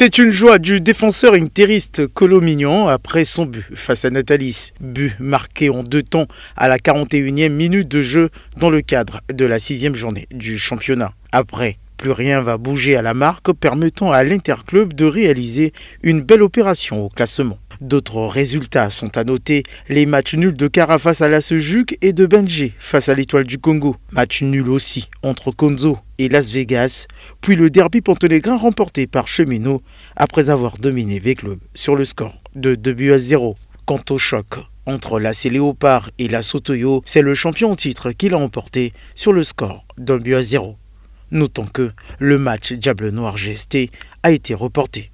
C'est une joie du défenseur interiste Colomignon après son but face à Nathalie. But marqué en deux temps à la 41e minute de jeu dans le cadre de la sixième journée du championnat. Après, plus rien va bouger à la marque permettant à l'Interclub de réaliser une belle opération au classement. D'autres résultats sont à noter les matchs nuls de Cara face à la et de Benji face à l'Étoile du Congo. Match nul aussi entre Konzo et Las Vegas, puis le derby pontonégrin remporté par Cheminot après avoir dominé V-Club sur le score de 2 buts à 0. Quant au choc entre la Céléopard et la Sotoyo, c'est le champion titre qui l'a emporté sur le score d'un but à 0. Notons que le match Diable Noir GST a été reporté.